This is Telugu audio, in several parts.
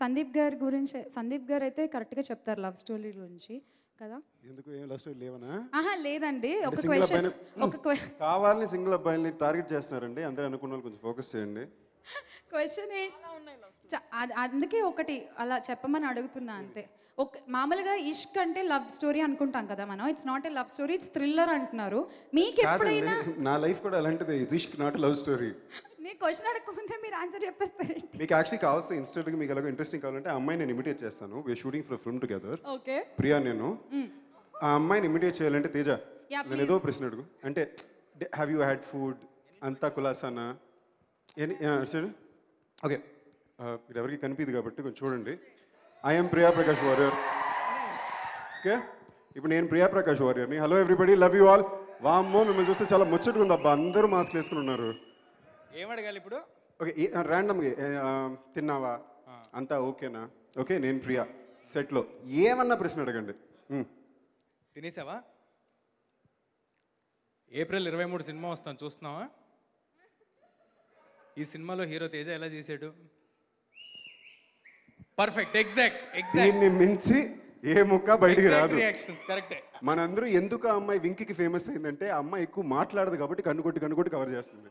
సందీప్ గారి గురించి సందీప్ గారు అయితే కరెక్ట్గా చెప్తారు లవ్ స్టోరీ గురించి కదా ఎందుకు ఏం లవ్ స్టోరీ లేవనా ఆహా లేదండి ఒక క్వశ్చన్ ఒక కావాలని సింగిల్ అబ్బాయిని టార్గెట్ చేస్తున్నారండి అందరూ అనుకున్న కొంచెం ఫోకస్ చేయండి క్వశ్చన్ అందుకే ఒకటి అలా చెప్పమని అడుగుతున్నా అంతే ఒక మామూలుగా ఇష్క్ అంటే లవ్ స్టోరీ అనుకుంటాం కదా మనం it's not a love story it's thriller అంటున్నారు మీకు ఎప్పుడైనా నా లైఫ్ కూడా అలాంటిదే ఇష్క్ నాట్ లవ్ స్టోరీ నేను క్వశ్చన్ అడగకముందే మీరు ఆన్సర్ చెప్పేస్తారు మీకు యాక్చువల్లీ కావాల్సిన ఇన్స్టెంట్ మీకు ఎలాగో ఇంట్రెస్టింగ్ కావాలంటే అమ్మాయి నేను ఇమిటేట్ చేస్తాను we are shooting for film together okay Priya నేను hmm. ఆ అమ్మాయిని ఇమిటేట్ చేయాలంటే తేజ నేను ఏదో ప్రశ్న అడుగు అంటే హ్యావ్ యూ హ్యాడ్ ఫుడ్ అంతా కులాసానా ఓకే మీరు ఎవరికి కనిపించదు కాబట్టి కొంచెం చూడండి ఐఎమ్ ప్రియా ప్రకాష్ వారియర్ ఓకే ఇప్పుడు నేను ప్రియా ప్రకాష్ వారియర్ని hello everybody love you all వామ్మో మిమ్మల్ని చూస్తే చాలా ఉంది అబ్బా అందరూ మాస్క్ వేసుకుని ఉన్నారు ఏమడగాలి ఇప్పుడు ఓకే ర్యాండమ్గా తిన్నావా అంతా ఓకేనా ఓకే నేను ప్రియా సెట్లో ఏమన్నా ప్రశ్న అడగండి తినేసావా ఏప్రిల్ ఇరవై మూడు సినిమా వస్తాను చూస్తున్నావా ఈ సినిమాలో హీరో తేజ ఎలా చేశాడు పర్ఫెక్ట్ ఎగ్జాక్ట్ ఎగ్జాక్ట్ మించి ఏ ముక్క బయటికి రాదు మనందరూ ఎందుకు ఆ అమ్మాయి వింకికి ఫేమస్ అయిందంటే అమ్మాయి ఎక్కువ మాట్లాడదు కాబట్టి కన్నుకొట్టి కన్నుకొట్టి కవర్ చేస్తుంది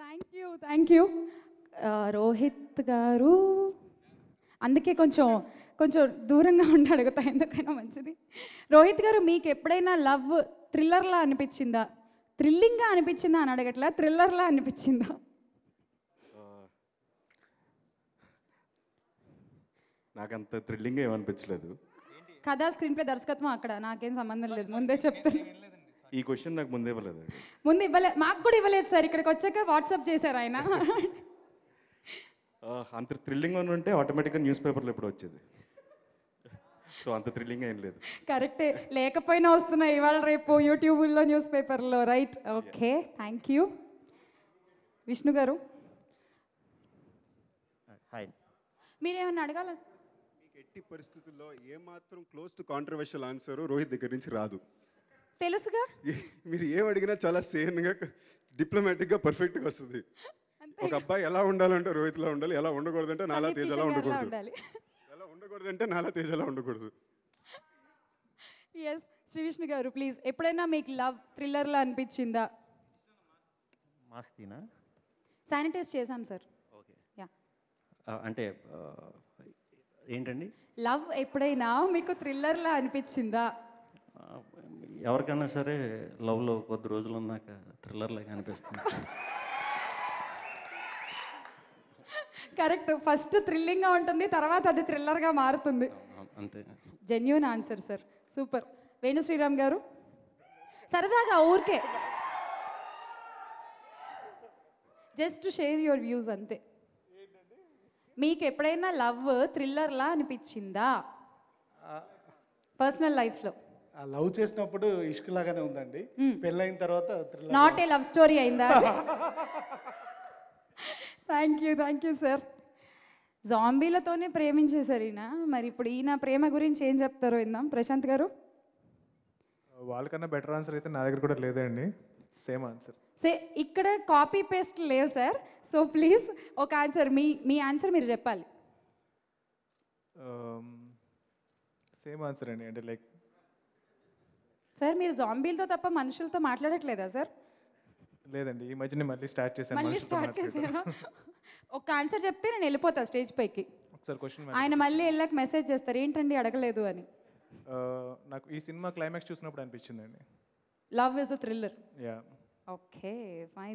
thank you thank you Rohit గారు అందుకే కొంచెం కొంచెం దూరంగా ఉండి అడుగుతా ఎందుకైనా మంచిది రోహిత్ గారు మీకు ఎప్పుడైనా లవ్ థ్రిల్లర్లా అనిపించిందా థ్రిల్లింగ్గా అనిపించిందా అని అడగట్లా థ్రిల్లర్లా అనిపించిందా నాకంత థ్రిల్లింగ్ ఏమనిపించలేదు కథా స్క్రీన్ ప్లే దర్శకత్వం అక్కడ నాకేం సంబంధం లేదు ముందే చెప్తాను ఈ క్వశ్చన్ నాకు ముందు ఇవ్వలేదు ముందు ఇవ్వలేదు మాకు కూడా ఇవ్వలేదు సార్ ఇక్కడికి వచ్చాక వాట్సాప్ చేశారు ఆయన అంత థ్రిల్లింగ్ అని ఉంటే ఆటోమేటిక్గా న్యూస్ పేపర్లు ఎప్పుడు వచ్చేది సో అంత థ్రిల్లింగ్ ఏం లేదు కరెక్టే లేకపోయినా వస్తున్నాయి ఇవాళ రేపు యూట్యూబ్లో న్యూస్ పేపర్లో right okay thank you Vishnu గారు హాయ్ మీరేమన్నా అడగాల ఎట్టి పరిస్థితుల్లో ఏమాత్రం close to controversial answer Rohit దగ్గర నుంచి రాదు తెలుసుగా మీరు ఏం అడిగినా చాలా సేన్గా డిప్లొమాటిక్గా పర్ఫెక్ట్గా వస్తుంది ఒక అబ్బాయి ఎలా ఉండాలంటే రోహిత్లా ఉండాలి ఎలా ఉండకూడదంటే నాలా ఎలా ఉండకూడదు ఎలా ఉండకూడదంటే నాలా ఎలా ఉండకూడదు ఎస్ శ్రీ విష్ణు గారు ప్లీజ్ ఎప్పుడైనా మీకు లవ్ థ్రిల్లర్లా అనిపించిందా మాస్తినా శానిటైజ్ చేశాం సార్ ఓకే యా అంటే ఏంటండి లవ్ ఎప్పుడైనా మీకు థ్రిల్లర్లా అనిపించిందా ఎవరికైనా సరే లవ్లో కొద్ది రోజులు ఉన్నాక థ్రిల్లర్లాగా అనిపిస్తుంది కరెక్ట్ ఫస్ట్ థ్రిల్లింగ్గా ఉంటుంది తర్వాత అది థ్రిల్లర్గా మారుతుంది అంతే genuine answer sir super Venu Sriram గారు సరదాగా ఊరికే జస్ట్ షేర్ యువర్ వ్యూస్ అంతే మీకు ఎప్పుడైనా లవ్ థ్రిల్లర్లా అనిపించిందా పర్సనల్ లైఫ్లో లవ్ చేసినప్పుడు ఇష్క్ లాగానే ఉందండి hmm. పెళ్ళైన తర్వాత నాట్ ఏ లవ్ స్టోరీ అయిందా thank you thank you sir జాంబీలతోనే ప్రేమించేసారు ఈయన మరి ఇప్పుడు ఈయన ప్రేమ గురించి ఏం చెప్తారో విందాం ప్రశాంత్ గారు వాళ్ళకన్నా బెటర్ ఆన్సర్ అయితే నా దగ్గర కూడా లేదండి సేమ్ ఆన్సర్ సే ఇక్కడ కాపీ పేస్ట్ లేవు సార్ సో ప్లీజ్ ఒక ఆన్సర్ మీ మీ ఆన్సర్ మీరు చెప్పాలి సేమ్ um, ఆన్సర్ అండి అంటే లైక్ సార్ మీరు జాంబీలతో తప్ప మనుషులతో మాట్లాడట్లేదా సార్ లేదండి ఈ మధ్యనే మళ్ళీ స్టార్ట్ చేశాను మళ్ళీ స్టార్ట్ చేశాను ఒక ఆన్సర్ చెప్తే నేను వెళ్ళిపోతా స్టేజ్ పైకి ఒకసారి క్వశ్చన్ ఆయన మళ్ళీ వెళ్ళాక మెసేజ్ చేస్తారు ఏంటండి అడగలేదు అని నాకు ఈ సినిమా క్లైమాక్స్ చూసినప్పుడు అనిపించిందండి love is a thriller ya okay fine